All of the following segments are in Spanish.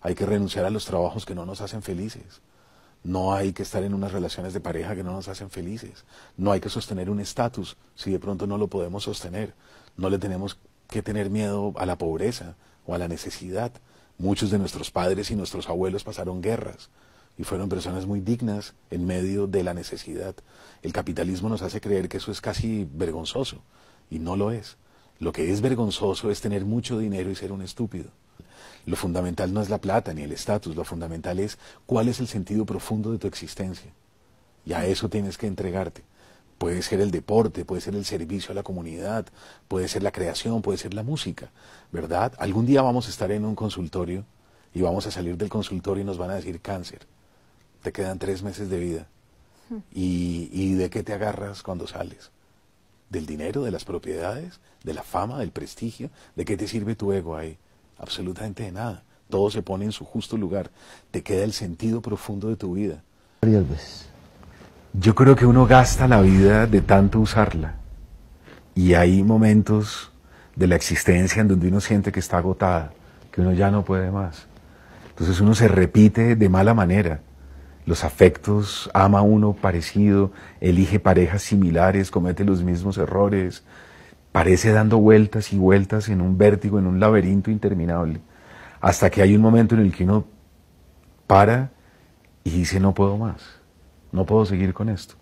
hay que renunciar a los trabajos que no nos hacen felices. No hay que estar en unas relaciones de pareja que no nos hacen felices. No hay que sostener un estatus si de pronto no lo podemos sostener. No le tenemos que tener miedo a la pobreza o a la necesidad. Muchos de nuestros padres y nuestros abuelos pasaron guerras y fueron personas muy dignas en medio de la necesidad. El capitalismo nos hace creer que eso es casi vergonzoso y no lo es. Lo que es vergonzoso es tener mucho dinero y ser un estúpido. Lo fundamental no es la plata ni el estatus, lo fundamental es cuál es el sentido profundo de tu existencia. Y a eso tienes que entregarte. Puede ser el deporte, puede ser el servicio a la comunidad, puede ser la creación, puede ser la música, ¿verdad? Algún día vamos a estar en un consultorio y vamos a salir del consultorio y nos van a decir cáncer. Te quedan tres meses de vida. Hmm. ¿Y, y de qué te agarras cuando sales? ¿Del dinero, de las propiedades, de la fama, del prestigio? ¿De qué te sirve tu ego ahí? absolutamente de nada. Todo se pone en su justo lugar. Te queda el sentido profundo de tu vida. Pues. Yo creo que uno gasta la vida de tanto usarla. Y hay momentos de la existencia en donde uno siente que está agotada, que uno ya no puede más. Entonces uno se repite de mala manera. Los afectos, ama uno parecido, elige parejas similares, comete los mismos errores, parece dando vueltas y vueltas en un vértigo, en un laberinto interminable, hasta que hay un momento en el que uno para y dice, no puedo más, no puedo seguir con esto,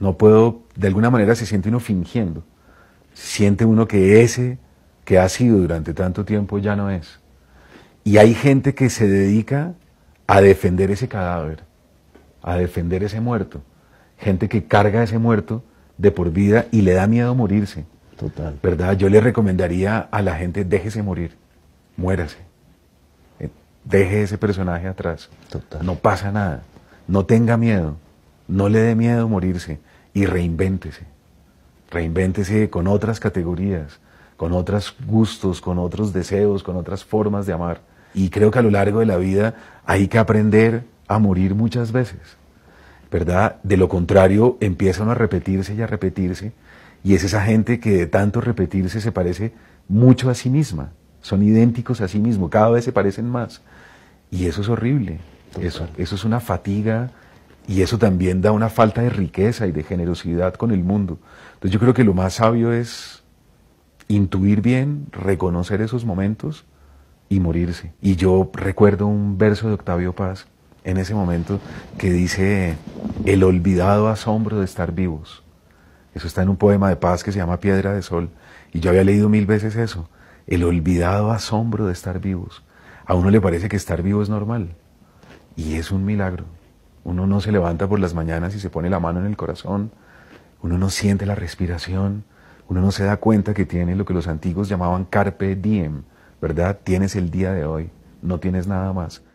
no puedo, de alguna manera se siente uno fingiendo, siente uno que ese que ha sido durante tanto tiempo ya no es. Y hay gente que se dedica a defender ese cadáver, a defender ese muerto, gente que carga ese muerto de por vida y le da miedo morirse. ¿Verdad? Yo le recomendaría a la gente, déjese morir, muérase. Eh, deje ese personaje atrás. Total. No pasa nada. No tenga miedo. No le dé miedo morirse. Y reinvéntese. Reinvéntese con otras categorías, con otros gustos, con otros deseos, con otras formas de amar. Y creo que a lo largo de la vida hay que aprender a morir muchas veces. ¿Verdad? De lo contrario, empiezan a repetirse y a repetirse y es esa gente que de tanto repetirse se parece mucho a sí misma. Son idénticos a sí mismo, cada vez se parecen más. Y eso es horrible. Eso, eso es una fatiga y eso también da una falta de riqueza y de generosidad con el mundo. Entonces yo creo que lo más sabio es intuir bien, reconocer esos momentos y morirse. Y yo recuerdo un verso de Octavio Paz en ese momento que dice, el olvidado asombro de estar vivos. Eso está en un poema de paz que se llama Piedra de Sol. Y yo había leído mil veces eso. El olvidado asombro de estar vivos. A uno le parece que estar vivo es normal. Y es un milagro. Uno no se levanta por las mañanas y se pone la mano en el corazón. Uno no siente la respiración. Uno no se da cuenta que tiene lo que los antiguos llamaban carpe diem. ¿Verdad? Tienes el día de hoy. No tienes nada más.